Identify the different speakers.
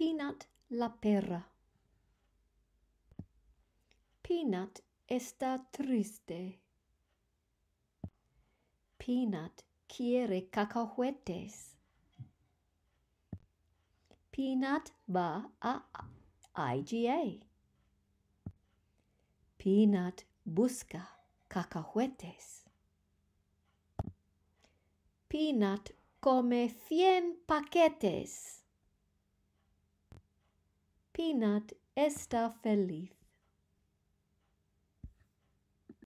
Speaker 1: Peanut la perra. Peanut está triste. Peanut quiere cacahuetes. Peanut va a IGA. Peanut busca cacahuetes. Peanut come cien paquetes. Peanut feliz.